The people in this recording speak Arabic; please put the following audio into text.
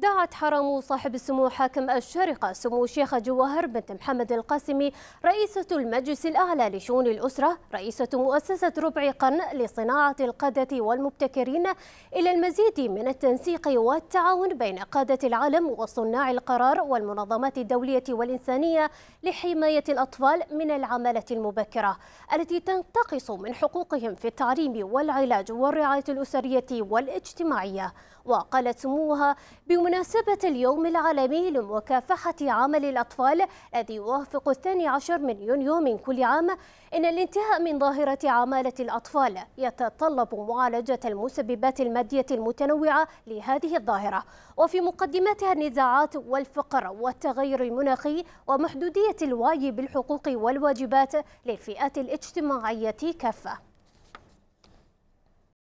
دعت حرم صاحب السمو حاكم الشارقة سمو الشيخ جواهر بنت محمد القاسمي رئيسة المجلس الأعلى لشؤون الأسرة رئيسة مؤسسة ربع قرن لصناعة القادة والمبتكرين إلى المزيد من التنسيق والتعاون بين قادة العالم وصناع القرار والمنظمات الدولية والإنسانية لحماية الأطفال من العمالة المبكرة التي تنتقص من حقوقهم في التعليم والعلاج والرعاية الأسرية والاجتماعية وقالت سموها بم بمناسبة اليوم العالمي لمكافحة عمل الأطفال الذي يوافق الثاني عشر من يونيو من كل عام إن الانتهاء من ظاهرة عمالة الأطفال يتطلب معالجة المسببات المادية المتنوعة لهذه الظاهرة وفي مقدمتها النزاعات والفقر والتغير المناخي ومحدودية الوعي بالحقوق والواجبات للفئات الاجتماعية كافة